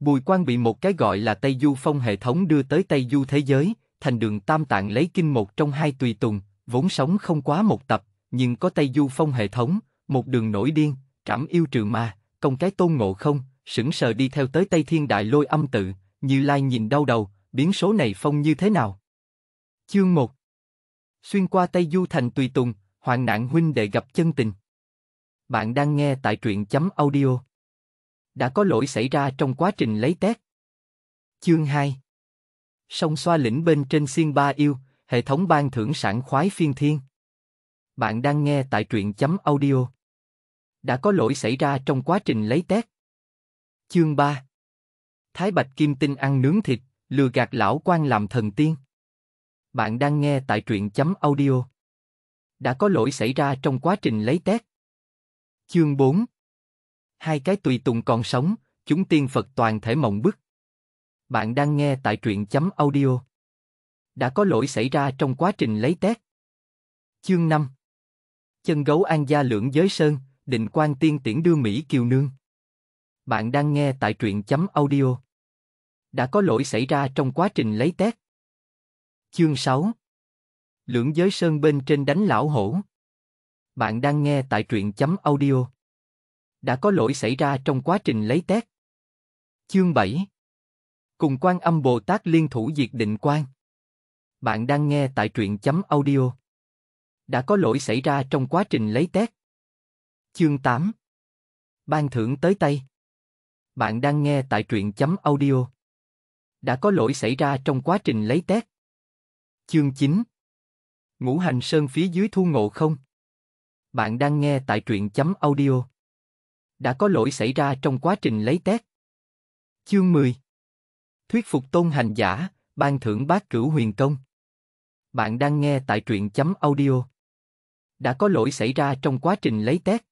Bùi Quang bị một cái gọi là Tây Du Phong hệ thống đưa tới Tây Du thế giới, thành đường Tam Tạng lấy kinh một trong hai tùy tùng, vốn sống không quá một tập, nhưng có Tây Du Phong hệ thống, một đường nổi điên, trảm yêu trừ ma, công cái tôn ngộ không, sững sờ đi theo tới Tây Thiên Đại lôi âm tự, như lai nhìn đau đầu, biến số này phong như thế nào? Chương 1 Xuyên qua Tây Du thành tùy tùng, hoàng nạn huynh đệ gặp chân tình. Bạn đang nghe tại truyện chấm audio đã có lỗi xảy ra trong quá trình lấy tét. Chương 2 Sông xoa lĩnh bên trên xiên ba yêu, hệ thống ban thưởng sản khoái phiên thiên. Bạn đang nghe tại truyện chấm audio. Đã có lỗi xảy ra trong quá trình lấy tét. Chương 3 Thái Bạch Kim Tinh ăn nướng thịt, lừa gạt lão quan làm thần tiên. Bạn đang nghe tại truyện chấm audio. Đã có lỗi xảy ra trong quá trình lấy tét. Chương 4 hai cái tùy tùng còn sống, chúng tiên Phật toàn thể mộng bức. Bạn đang nghe tại truyện chấm audio. Đã có lỗi xảy ra trong quá trình lấy tét. Chương 5 Chân gấu An Gia Lưỡng Giới Sơn, định quan tiên tiễn đưa Mỹ Kiều Nương. Bạn đang nghe tại truyện chấm audio. Đã có lỗi xảy ra trong quá trình lấy tét. Chương 6 Lưỡng Giới Sơn bên trên đánh lão hổ. Bạn đang nghe tại truyện chấm audio đã có lỗi xảy ra trong quá trình lấy tét. Chương 7 Cùng quan âm Bồ Tát liên thủ diệt định quan. Bạn đang nghe tại truyện chấm audio. Đã có lỗi xảy ra trong quá trình lấy tét. Chương 8 Ban thưởng tới tay. Bạn đang nghe tại truyện chấm audio. Đã có lỗi xảy ra trong quá trình lấy tét. Chương 9 Ngũ hành sơn phía dưới thu ngộ không? Bạn đang nghe tại truyện chấm audio đã có lỗi xảy ra trong quá trình lấy tét. Chương 10 Thuyết phục tôn hành giả, ban thưởng bát cửu huyền công. Bạn đang nghe tại truyện chấm audio. Đã có lỗi xảy ra trong quá trình lấy tét.